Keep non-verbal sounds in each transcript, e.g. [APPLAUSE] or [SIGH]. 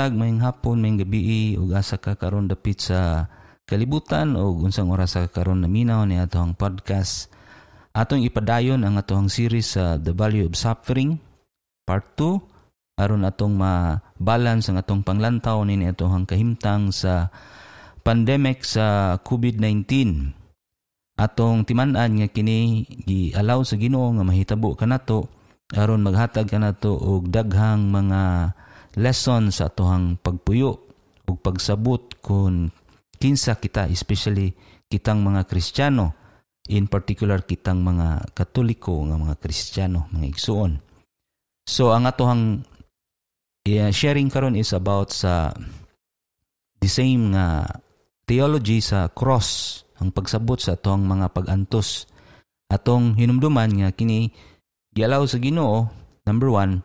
matag mayong hapon mayong gabi ug asa ka karon dapit sa kalibutan o unsang oras sa karon na minaw ni atong podcast atong ipadayon ang atong series sa The Value of Suffering Part 2 aron atong ma-balance ang atong panglantaw ni atong kahimtang sa pandemic sa COVID-19 atong timan-an nga kini gialaw sa Ginoo nga mahitabo kanato aron maghatag kanato og daghang mga lesson sa tuhang pagpuyo ug pagsabot kung kinsa kita especially kitang mga Kristiyano in particular kitang mga Katoliko nga mga Kristiyano mga igsuon so ang atohang yeah, sharing karon is about sa the same nga theology sa cross ang pagsabot sa atong mga pagantos atong hinumduman nga kini gialaw sa Ginoo number one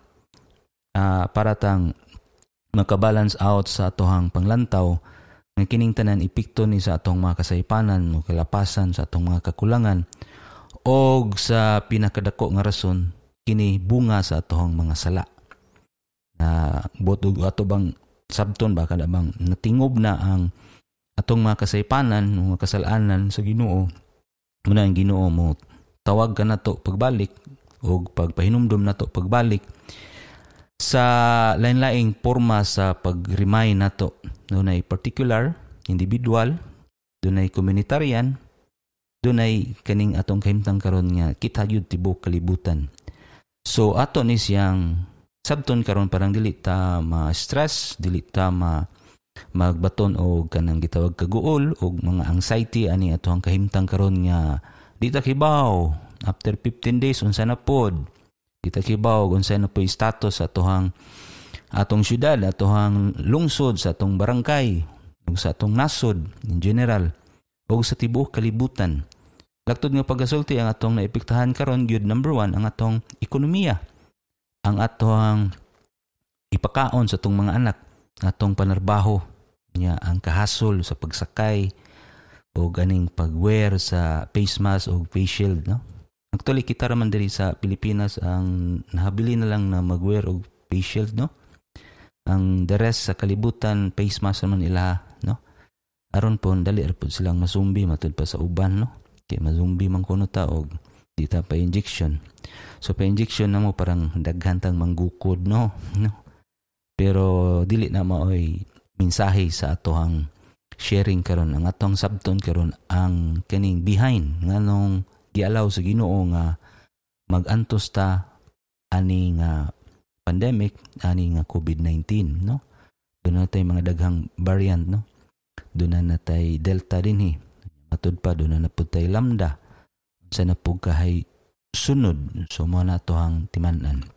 uh, para tang makabalance out sa atohang panglantaw ng kining tanan epekto ni sa atong mga kasaypanan o kalapasan sa atong mga kakulangan o sa pinakadako nga rason kini bunga sa atohang mga sala na botog ato bang sabton ba kada bang natingob na ang atong mga kasaypanan o mga kasalanan sa Ginoo muna ang Ginoo mo tawag ka na to pagbalik o pagpahinumdom na to pagbalik sa lain-laing forma sa pag-remind nato. Doon ay particular, individual, doon ay communitarian, doon ay kaning atong kahimtang karon nga kita yun tibok kalibutan. So ato ni siyang sabton karon parang dili ta ma-stress, dili ta ma magbaton o kanang gitawag kaguol o mga anxiety ani ato ang kahimtang karon nga dita kibaw after 15 days unsa na pod Gitakibaw kung saan po status sa tuhang atong syudad, atuhang lungsod, sa atong barangay, ug sa atong nasod in general, o sa tibuok kalibutan. Laktod nga pagasulti ang atong naepektahan karon good number one, ang atong ekonomiya, ang atong ipakaon sa tong mga anak, atong panarbaho niya ang kahasol sa pagsakay, o ganing pagwear sa face mask o face shield no Actually, kita raman diri sa Pilipinas ang nahabili na lang na mag-wear og face shield, no? Ang the rest sa kalibutan, face mask man ila, no? Aron po, dali po silang masumbi matud pa sa uban, no? Kay masumbi man kuno ta og di pa injection. So pa injection na mo parang daghantang manggukod, no? [LAUGHS] no? Pero dili na maoy mensahe sa atohang sharing karon ang atong subton karon ang kaning behind nganong gialaw sa Ginoo nga magantos ta ani nga pandemic ani nga COVID-19 no doon na tayo mga daghang variant no doon na natay delta din eh matud pa doon na naputay lambda sa napugkahay sunod so mo na tohang timanan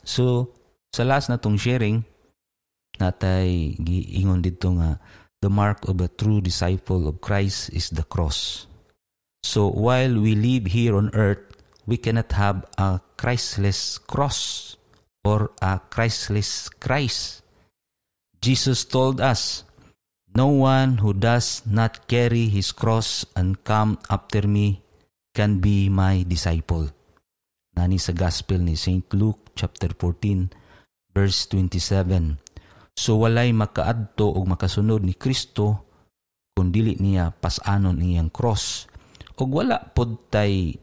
so sa last na tong sharing natay giingon dito nga the mark of a true disciple of Christ is the cross So while we live here on earth, we cannot have a Christless cross or a Christless Christ. Jesus told us, No one who does not carry his cross and come after me can be my disciple. Nani sa Gospel ni St. Luke chapter 14 verse 27. So walay makaadto og makasunod ni Kristo kun dili niya pasanon iyang cross og wala pod tay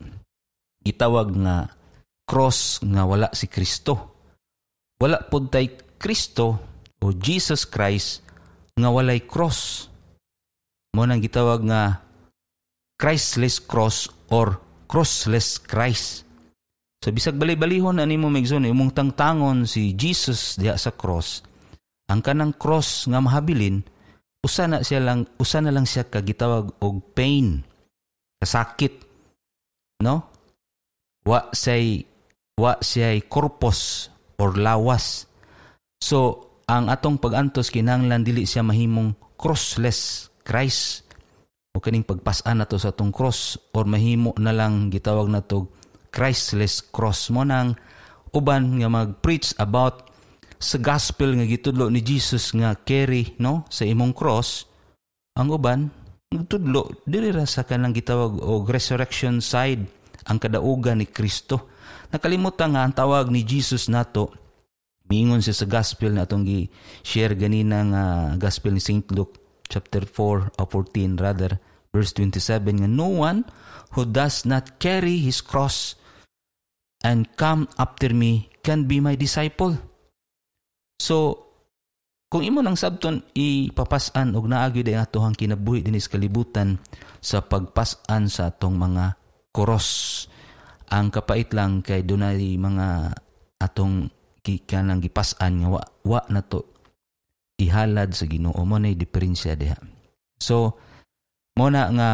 gitawag nga cross nga wala si Kristo. Wala pod tay Kristo o Jesus Christ nga walay cross. Mo nang gitawag nga Christless cross or crossless Christ. So bisag balay-balihon ani mo Megson, eh, imong tangtangon si Jesus diha sa cross. Ang kanang cross nga mahabilin, usa na siya lang usa na lang siya kagitawag og pain sa sakit No? Wa say wa say corpus or lawas. So, ang atong pagantos kinanglan dili siya mahimong crossless Christ o kaning pagpasan nato sa atong cross or mahimo na lang gitawag nato Christless cross mo nang uban nga mag-preach about sa gospel nga gitudlo ni Jesus nga carry no sa imong cross ang uban tudlo diri ra sa kanang gitawag og resurrection side ang kadaugan ni Kristo. Nakalimutan nga ang tawag ni Jesus nato mingon siya sa gospel na atong gi-share ganina nga gospel ni St. Luke chapter 4 or 14 rather verse 27 nga no one who does not carry his cross and come after me can be my disciple. So kung imo nang sabton ipapasan og naa day ang atohang kinabuhi dinis kalibutan sa pagpasan sa atong mga koros. Ang kapait lang kay dunay mga atong kanang gipasan nga wa, wa na to ihalad sa Ginoo mo nay diferensya diha. So mo na nga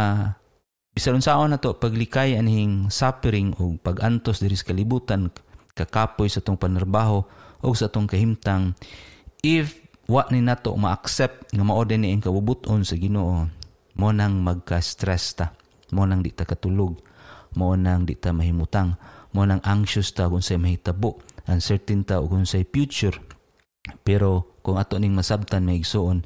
bisan unsaon na to paglikay aning suffering o pagantos diri sa kalibutan kakapoy sa tong panerbaho o sa tong kahimtang if wa ni nato ma-accept nga mao din ni kabubuton sa Ginoo mo nang magka-stress ta mo nang di ta katulog mo nang di ta mahimutang mo nang anxious ta kung say mahitabo uncertain ta kung say future pero kung ato ning masabtan may igsoon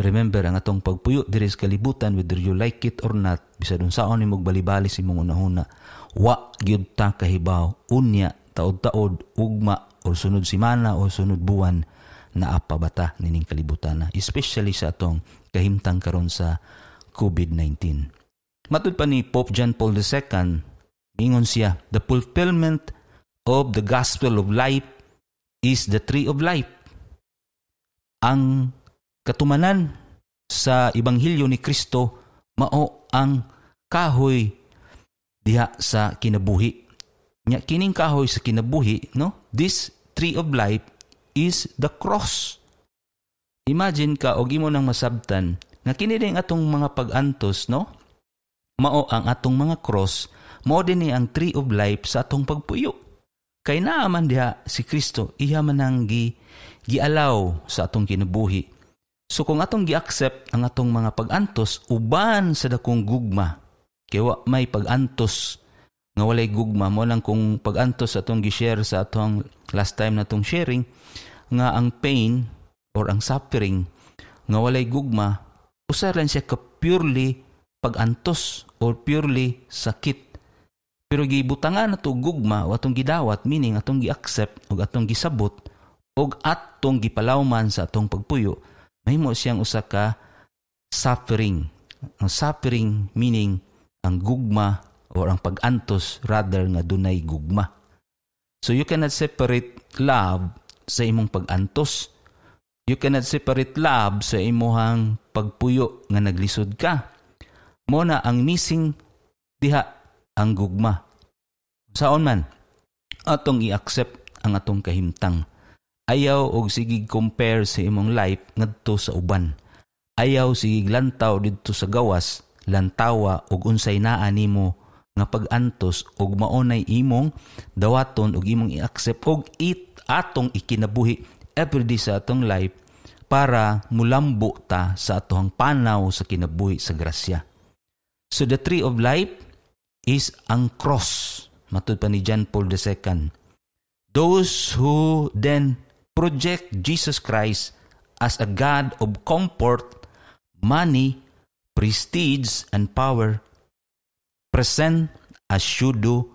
remember ang atong pagpuyo diri sa kalibutan whether you like it or not bisan unsaon imong balibali sa imong unahuna wa gyud ta kahibaw unya taod-taod ugma or sunod simana o sunod buwan naapabata nining kalibutan especially sa atong kahimtang karon sa COVID-19. Matud pa ni Pope John Paul II, ingon siya, the fulfillment of the gospel of life is the tree of life. Ang katumanan sa Ibanghilyo ni Kristo mao ang kahoy diha sa kinabuhi. Nya kining kahoy sa kinabuhi, no? This tree of life is the cross. Imagine ka og imo nang masabtan nga kini ding atong mga pagantos no? Mao ang atong mga cross mao dinhi ang tree of life sa atong pagpuyo. Kay naa man diha si Kristo iya man ang gi gialaw sa atong kinabuhi. So kung atong gi-accept ang atong mga pagantos uban sa dakong gugma kay wa may pagantos nga walay gugma mo lang kung pagantos atong gi-share sa atong last time natong sharing nga ang pain or ang suffering nga walay gugma usa lang siya ka purely pagantos or purely sakit pero gibutangan nato gugma o atong gidawat meaning atong gi-accept o atong gisabot o atong gipalawman sa atong pagpuyo mahimo siyang usa ka suffering ang suffering meaning ang gugma or ang pagantos rather nga dunay gugma so you cannot separate love sa imong pagantos. You cannot separate love sa imuhang pagpuyo nga naglisod ka. Mo na ang missing diha ang gugma. Saon man, atong i-accept ang atong kahimtang. Ayaw og sigig compare sa imong life ngadto sa uban. Ayaw sigig lantaw didto sa gawas, lantawa og unsay naa nimo nga pagantos og maonay imong dawaton og imong i-accept og it atong ikinabuhi everyday sa atong life para mulambo ta sa atong panaw sa kinabuhi sa grasya. So the tree of life is ang cross. Matod pa ni John Paul II. Those who then project Jesus Christ as a God of comfort, money, prestige, and power present as you do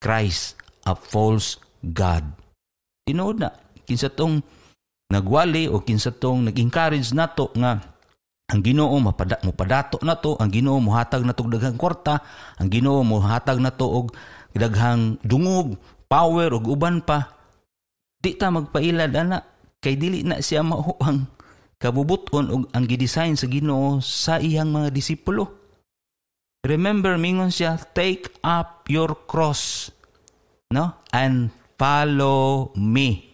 Christ, a false God. Tinood na, kinsa tong nagwali o kinsa tong nag-encourage nato nga ang Ginoo mapada, mo padato na to, ang Ginoo mo hatag na to daghang kwarta, ang Ginoo mo hatag na to og daghang dungog, power og uban pa. Di ta magpailad ana kay dili na siya mao ang kabubuton og ang gidesign sa Ginoo sa iyang mga disipulo. Remember, mingon siya, take up your cross, no? And follow me.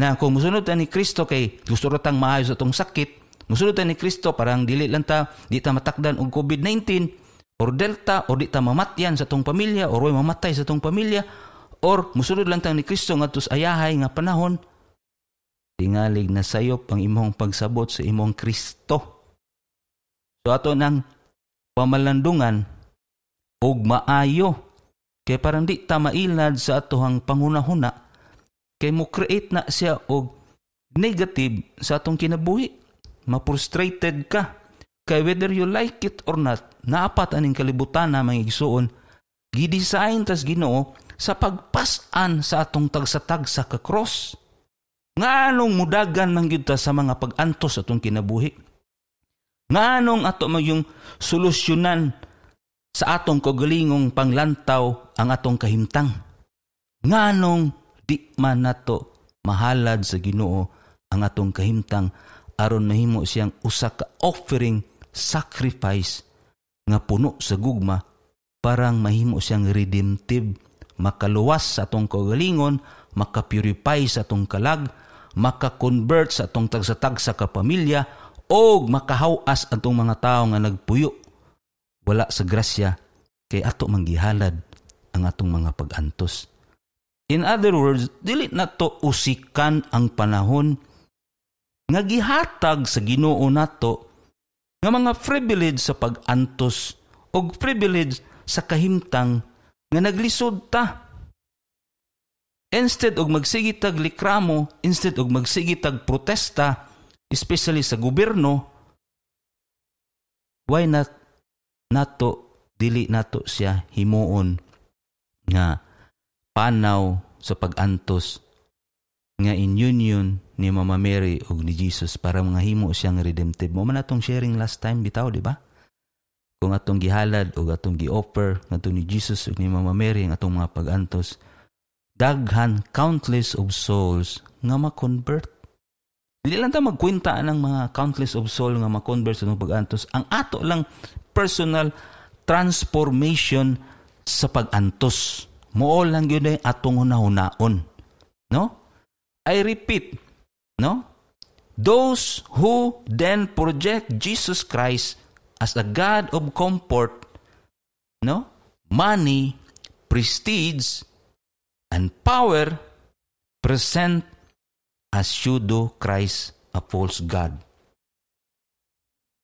Na kung musunod ni Kristo kay gusto ratang maayo sa tong sakit, musunod ni Kristo parang dili lang ta, di ta matakdan og COVID-19, or delta, or di ta mamatyan sa tong pamilya, or way mamatay sa tong pamilya, or musunod lang ta ni Kristo nga sa ayahay nga panahon, tingalig na sayop pang imong pagsabot sa imong Kristo. So ato nang pamalandungan og maayo kay parang di ta mailad sa atohang panghunahuna kay mo create na siya og negative sa atong kinabuhi ma ka kay whether you like it or not naapat aning kalibutan na mga igsuon gidesign tas Ginoo sa pagpasan sa atong tagsatag sa kakross nga anong mudagan man gyud sa mga pag pagantos atong kinabuhi nga anong ato yung solusyonan sa atong kagalingong panglantaw ang atong kahimtang? Nga anong di man nato mahalad sa Ginoo ang atong kahimtang aron mahimo siyang usa ka offering sacrifice nga puno sa gugma parang mahimo siyang redemptive makaluwas sa atong kagalingon makapurify sa atong kalag maka-convert sa atong tagsatag sa kapamilya og makahawas atong mga tao nga nagpuyo wala sa grasya kay ato manggihalad ang atong mga pagantos. In other words, dili na to usikan ang panahon nga gihatag sa Ginoo nato nga mga privilege sa pagantos og privilege sa kahimtang nga naglisod ta. Instead og magsigitag likramo, instead og magsigitag protesta, especially sa gobyerno, why not nato, dili nato siya himuon nga panaw sa pagantos nga in union ni Mama Mary ug ni Jesus para mga himo siyang redemptive. Mo man atong sharing last time bitaw, di ba? Kung atong gihalad ug atong gi-offer ngadto ni Jesus ug ni Mama Mary ang atong mga pagantos, daghan countless of souls nga ma-convert Dili lang ta magkwenta ng mga countless of soul nga ma-convert sa pag-antos. Ang ato lang personal transformation sa pag-antos. Mao lang gyud ay atong hunahunaon. No? I repeat, no? Those who then project Jesus Christ as a God of comfort, no? Money, prestige, and power present a pseudo Christ a false God.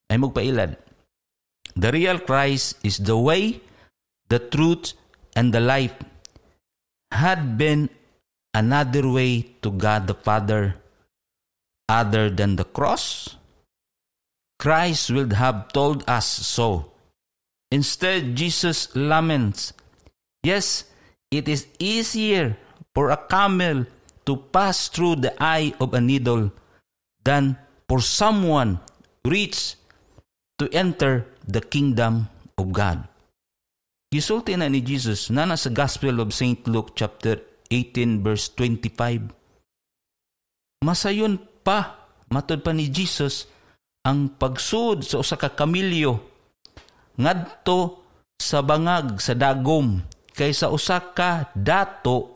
Ay magpailad. The real Christ is the way, the truth, and the life. Had been another way to God the Father other than the cross? Christ would have told us so. Instead, Jesus laments, Yes, it is easier for a camel to pass through the eye of a needle than for someone rich to enter the kingdom of God. Gisulti na ni Jesus na nasa Gospel of St. Luke chapter 18 verse 25. Masayon pa, matod pa ni Jesus, ang pagsud sa usa ka kamilyo ngadto sa bangag sa dagom kaysa usa ka dato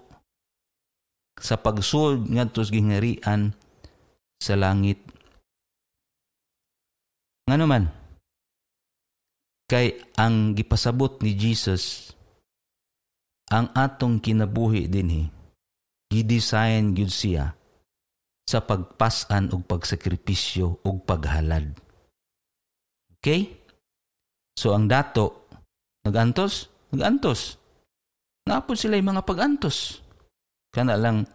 sa pagsulod ngadto sa gingharian sa langit. Ngano man kay ang gipasabot ni Jesus ang atong kinabuhi dinhi gidesign gyud siya sa pagpasan ug pagsakripisyo ug paghalad. Okay? So ang dato nagantos, nagantos. Naapod sila yung mga pagantos. Kana lang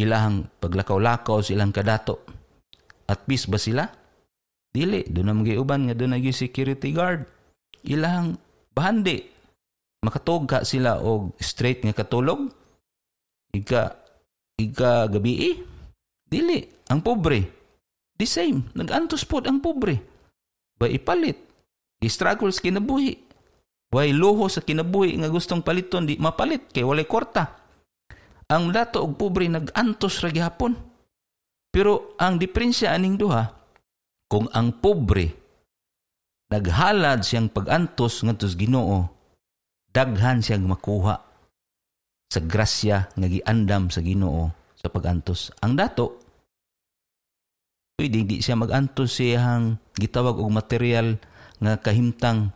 ilahang paglakaw-lakaw silang kadato. At peace ba sila? Dili, doon na magiuban nga doon naging security guard. Ilahang bahandi. Makatog ka sila og straight nga katulog. Ika, ika gabi eh. Dili, ang pobre. The same, nagantos pod ang pobre. Ba ipalit. i struggles kinabuhi. Way luho sa kinabuhi nga gustong paliton di mapalit kay walay korta ang lato og pobre nagantos ra gihapon. Pero ang diferensya aning duha, kung ang pobre naghalad siyang pagantos ngadto sa Ginoo, daghan siyang makuha sa grasya nga giandam sa Ginoo sa pagantos. Ang dato pwede di siya magantos siyang gitawag og material nga kahimtang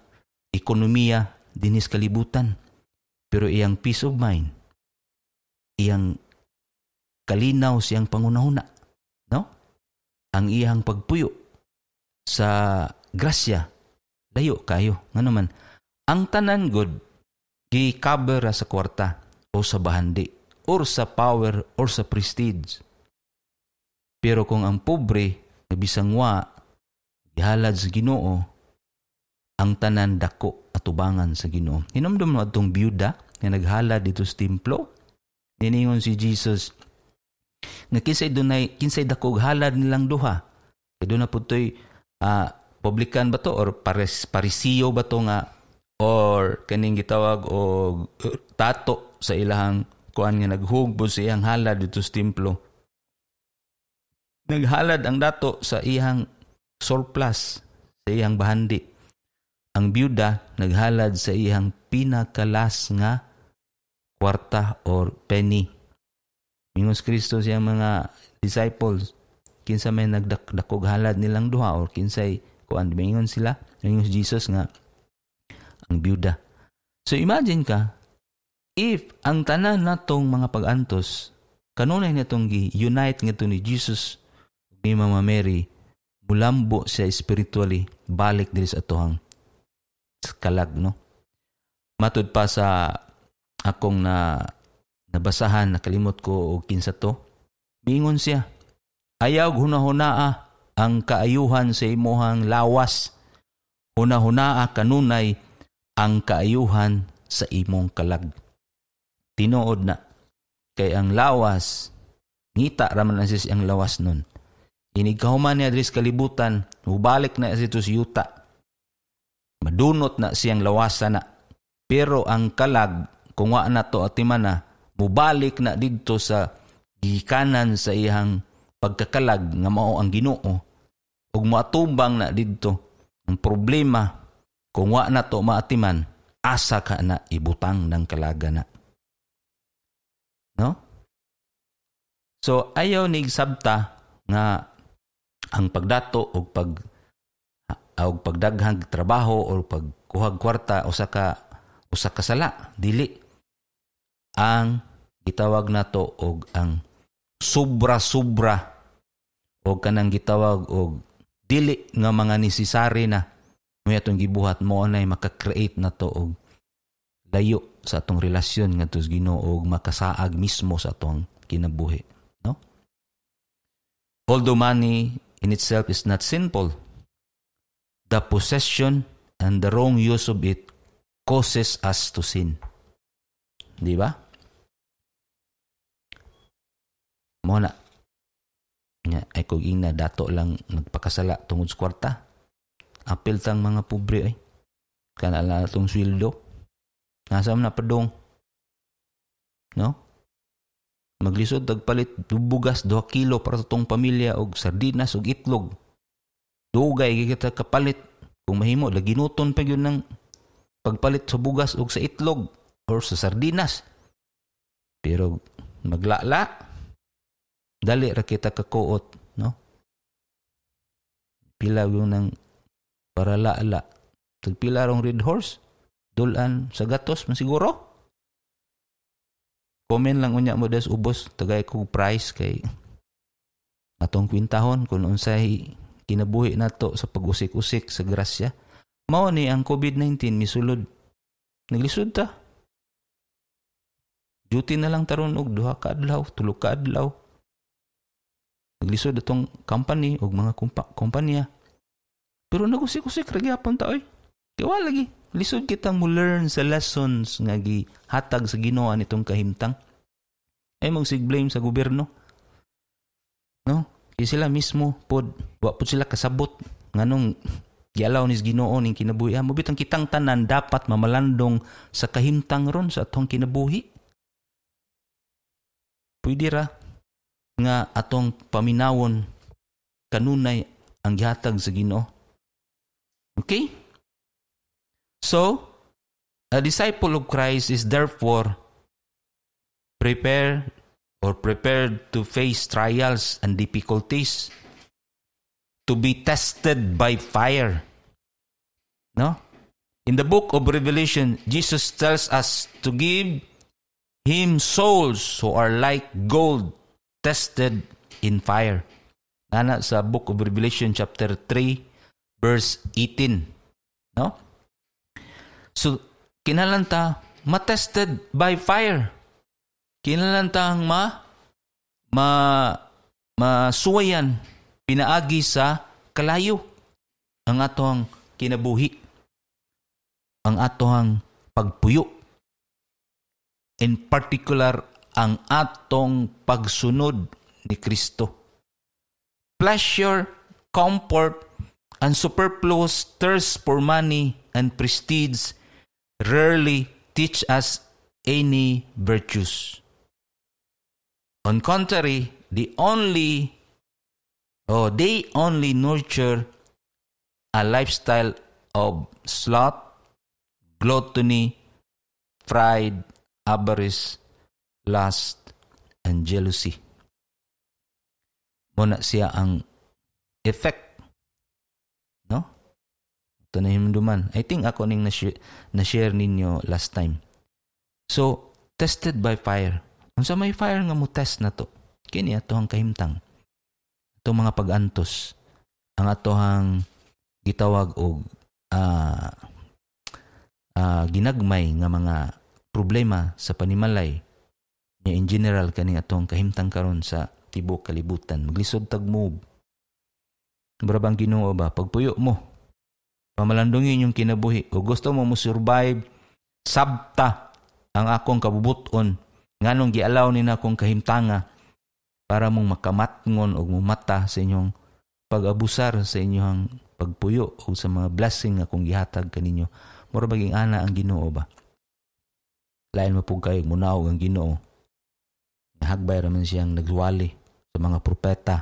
ekonomiya dinis kalibutan pero iyang peace of mind iyang kalinaw siyang pangunahuna no ang iyang pagpuyo sa grasya layo kayo ngano man ang tanan god gi ra sa kwarta o sa bahandi or sa power or sa prestige pero kung ang pobre nabisangwa gihalad sa Ginoo ang tanan dako atubangan sa Ginoo hinumdum no adtong byuda nga naghalad dito sa templo Niningon si Jesus, nga kinsay dunay kinsay dakog halad nilang duha kay e na putoy uh, ah, publikan ba to or pares, parisiyo ba to nga or kaning gitawag o eh, tato sa ilahang kuan nga naghugbon sa iyang halad dito sa templo naghalad ang dato sa iyang surplus sa iyang bahandi ang byuda naghalad sa iyang pinakalas nga kwarta or penny. Mingos Kristo siya mga disciples kinsa may nagdakog halad nilang duha or kinsay kuan mingon sila mingon Jesus nga ang byuda. So imagine ka if ang tanan natong mga pagantos kanunay natong gi unite ngadto ni Jesus ni Mama Mary mulambo siya spiritually balik diri sa atuhang kalag no matud pa sa akong na nabasahan nakalimot ko og kinsa to mingon siya ayaw hunahunaa ah, ang kaayuhan sa imuhang lawas hunahunaa ah, kanunay ang kaayuhan sa imong kalag tinuod na kay ang lawas ngita raman ang sis ang lawas nun inigkahuman ni Adris kalibutan mubalik na siya sa yuta madunot na siyang lawasan na pero ang kalag kung wa na to at imana, mubalik na didto sa gikanan sa iyang pagkakalag nga mao ang Ginoo ug matubang na didto ang problema kung wa na to maatiman asa ka na ibutang ng kalaga na no so ayaw ni sabta nga ang pagdato og pag og ah, pagdaghang trabaho o pagkuhag kwarta usa ka usa ka sala dili ang gitawag nato og ang sobra-sobra og kanang gitawag og dili nga mga nesesary na mo atong gibuhat mo na maka-create na to og layo sa atong relasyon nga tus Ginoo og makasaag mismo sa atong kinabuhi no although money in itself is not sinful the possession and the wrong use of it causes us to sin di ba Mo na. Nga, ay kog ina dato lang nagpakasala tungod sa kwarta. Apil tang mga pobre ay. Kanala tong sweldo. Nasa na pedong No? Maglisod dagpalit dubugas 2 kilo para sa tong pamilya og sardinas og itlog. Dugay kita kapalit kung mahimo laginuton pa gyud ng pagpalit sa bugas og sa itlog or sa sardinas. Pero maglala dali ra kita kakuot no pila yung nang para laala tag pila rong red horse dulan sa gatos man siguro comment lang unya mo des ubos tagay kog price kay atong kwintahon kung unsay kinabuhi nato sa pag-usik-usik sa grasya mao ni ang COVID-19 misulod naglisod ta duty na lang taron og duha ka adlaw tulo ka adlaw Naglisod atong company o mga kumpa- kumpanya. Pero nagusik-usik lagi hapon ta oy. Kaya lagi. Lisod kita mo learn sa lessons nga gihatag sa Ginoo nitong kahimtang. Ay blame sa gobyerno. No? Kaya sila mismo pod wa pod sila kasabot nganong gialaw ni Ginoo ning kinabuhi. Ah, mo bitang kitang tanan dapat mamalandong sa kahimtang ron sa atong kinabuhi. Pwede ra nga atong paminawon kanunay ang gihatag sa Ginoo. Okay? So, a disciple of Christ is therefore prepared or prepared to face trials and difficulties to be tested by fire. No? In the book of Revelation, Jesus tells us to give him souls who are like gold tested in fire. Nana sa book of Revelation chapter 3 verse 18. No? So, kinalanta, matested by fire. Kinalanta ang ma, ma, masuwayan, pinaagi sa kalayo. Ang atong kinabuhi. Ang atong pagpuyo. In particular, ang atong pagsunod ni Kristo. Pleasure, comfort, and superfluous thirst for money and prestige rarely teach us any virtues. On contrary, the only oh, they only nurture a lifestyle of sloth, gluttony, pride, avarice, lust, and jealousy. Muna siya ang effect. No? Ito na himduman. I think ako ning na-share ninyo last time. So, tested by fire. Unsa may fire nga mo test na to. Kini ato ang kahimtang. Ito mga pag-antos. Ang atohang gitawag og uh, ah, uh, ah, ginagmay nga mga problema sa panimalay in general kani atong kahimtang karon sa tibok kalibutan maglisod tag move Brabang Ginoo ba pagpuyo mo pamalandungin yung kinabuhi o gusto mo mo survive sabta ang akong kabubuton nganong giallow ni na akong kahimtanga para mong makamatngon o mumata sa inyong pag-abusar sa inyong pagpuyo o sa mga blessing nga kung gihatag kaninyo. Mura baging ana ang ginoo ba? Lain mo po kayo, munaw ang ginoo. Hagbay raman siyang nagwali sa mga propeta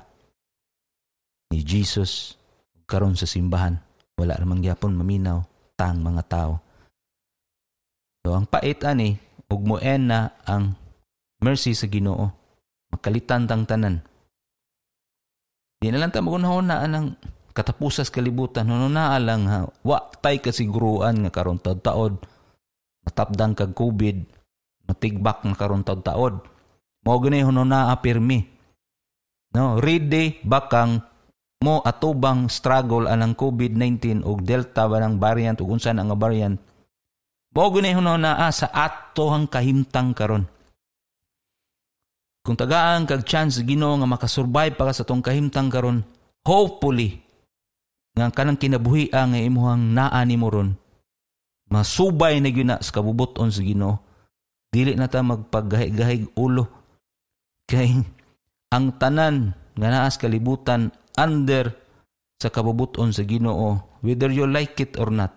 ni Jesus karon sa simbahan. Wala namang gyapon maminaw tang mga tao. So ang pait ani ug moen na ang mercy sa Ginoo. Makalitan tang tanan. Di na lang ta magunahon ang katapusas kalibutan no na lang ha wa tay kasiguruan nga karon taod taod matapdang kag covid matigbak nga karon taod taod Mao gani huno na apirmi. No, ready bakang mo atubang struggle alang COVID-19 ug Delta banang variant ug unsa nga variant. Mao gani huno na ah, sa atohang kahimtang karon. Kung tagaan kag chance Ginoo nga makasurvive para sa tong kahimtang karon, hopefully nga kanang kinabuhi ang imuhang naa mo ron masubay na gyud na sa kabubuton sa Ginoo dili na ta magpagahig-gahig ulo Kay ang tanan nga naas kalibutan under sa kabubuton sa Ginoo whether you like it or not.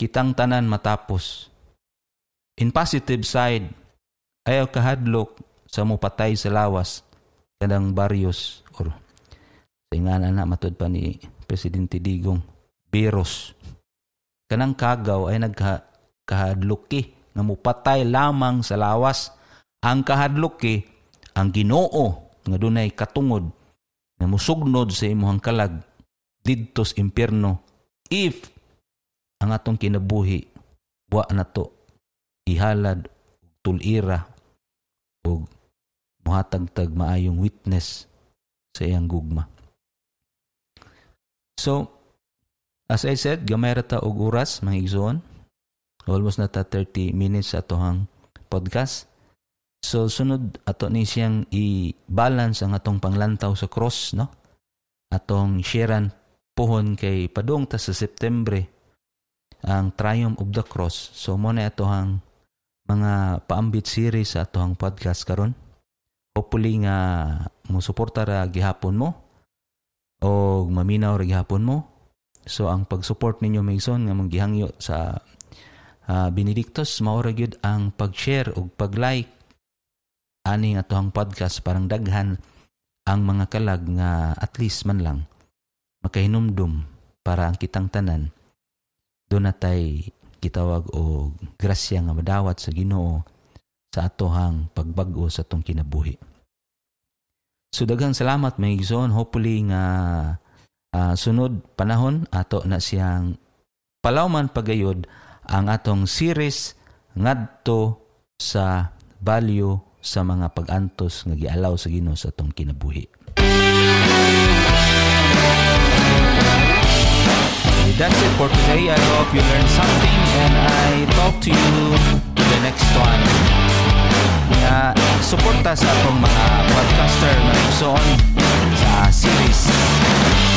Kitang tanan matapos. In positive side, ayaw kahadlok sa mupatay sa lawas kadang barrios or tingan na matud pa ni Presidente Digong virus kanang kagaw ay nagkahadluki nga mupatay lamang sa lawas ang kahadlok kay ang Ginoo nga dunay katungod nga musugnod sa imong kalag didto impierno if ang atong kinabuhi wa na to ihalad tulira o muhatagtag maayong witness sa iyang gugma. So, as I said, gamay ra ta og oras mga igsoon. Almost na ta 30 minutes sa atohang podcast. So sunod ato ni siyang i-balance ang atong panglantaw sa cross no. Atong sharean puhon kay padung ta sa September ang Triumph of the Cross. So mo na ato ang mga paambit series sa ato ang podcast karon. Hopefully nga mo suporta ra gihapon mo o maminaw ra gihapon mo. So ang pag-support ninyo Mason nga mong gihangyo sa uh, Benedictus mao ra ang pag-share ug pag-like ani nga tuhang podcast parang daghan ang mga kalag nga at least man lang makahinumdum para ang kitang tanan do natay gitawag og grasya nga madawat sa Ginoo sa atohang pagbag-o sa tong kinabuhi. So daghang salamat may igsoon hopefully nga uh, sunod panahon ato na siyang palawman pagayod ang atong series ngadto sa value sa mga pag pagantos nga gialaw sa Ginoo sa atong kinabuhi. That's it for today. I hope you learned something and I talk to you to the next one. Nga suporta sa atong mga podcaster na nagsuon sa series.